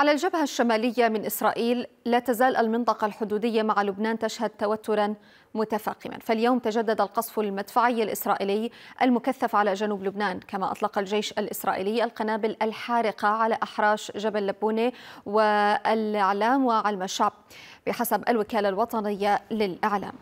على الجبهة الشمالية من إسرائيل لا تزال المنطقة الحدودية مع لبنان تشهد توترا متفاقما فاليوم تجدد القصف المدفعي الإسرائيلي المكثف على جنوب لبنان كما أطلق الجيش الإسرائيلي القنابل الحارقة على أحراش جبل لبونة والإعلام وعلم الشعب بحسب الوكالة الوطنية للإعلام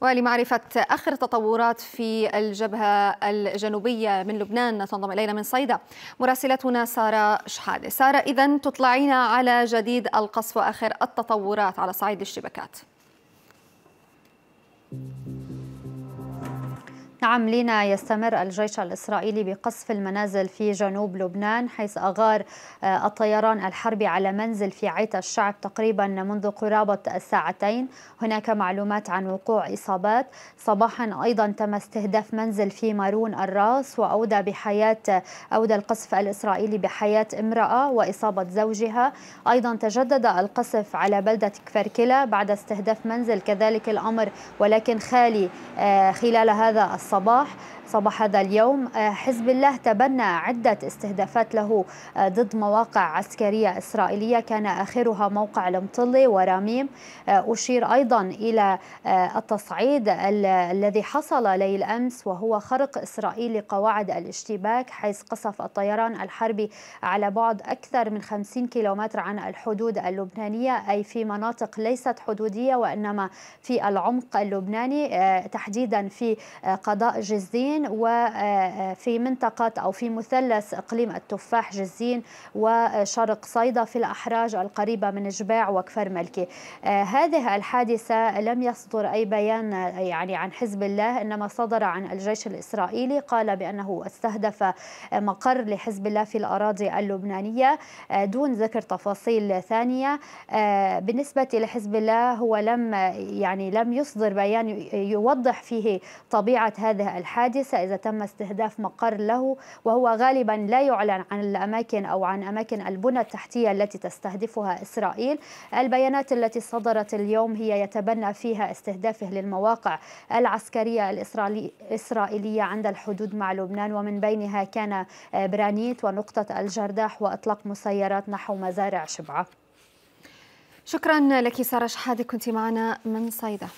ولمعرفة آخر التطورات في الجبهة الجنوبية من لبنان تنضم إلينا من صيدا مراسلتنا سارة شحادة سارة إذا تطلعينا على جديد القصف وآخر التطورات على صعيد الشبكات Thank you. نعم لينا يستمر الجيش الإسرائيلي بقصف المنازل في جنوب لبنان حيث أغار آه، الطيران الحربي على منزل في عيت الشعب تقريبا منذ قرابة الساعتين هناك معلومات عن وقوع إصابات صباحا أيضا تم استهداف منزل في مارون الراس وأودى بحياة أودى القصف الإسرائيلي بحياة امرأة وإصابة زوجها أيضا تجدد القصف على بلدة كفركلا بعد استهداف منزل كذلك الأمر ولكن خالي آه، خلال هذا الصباح الصباح صباح هذا اليوم آه، حزب الله تبنى عدة استهدافات له آه، ضد مواقع عسكرية إسرائيلية كان آخرها موقع المطلي وراميم آه، أشير أيضا إلى التصعيد الذي حصل ليل أمس وهو خرق إسرائيل لقواعد الاشتباك حيث قصف الطيران الحربي على بعد أكثر من 50 كيلومتر عن الحدود اللبنانية أي في مناطق ليست حدودية وإنما في العمق اللبناني تحديدا في قضاء قضاء جزين وفي آه، آه، منطقة أو في مثلث إقليم التفاح جزين وشرق صيدا في الأحراج القريبة من جباع وكفر ملكي آه، هذه الحادثة لم يصدر أي بيان يعني عن حزب الله إنما صدر عن الجيش الإسرائيلي قال بأنه استهدف مقر لحزب الله في الأراضي اللبنانية دون ذكر تفاصيل ثانية بالنسبة لحزب الله هو لم يعني لم يصدر بيان يوضح فيه طبيعة هذه هذه الحادثة إذا تم استهداف مقر له وهو غالبا لا يعلن عن الأماكن أو عن أماكن البنى التحتية التي تستهدفها إسرائيل البيانات التي صدرت اليوم هي يتبنى فيها استهدافه للمواقع العسكرية الإسرائيلية عند الحدود مع لبنان ومن بينها كان آه، برانيت ونقطة الجرداح وإطلاق مسيرات نحو مزارع شبعة شكرا لك سارة شحاده كنت معنا من صيدا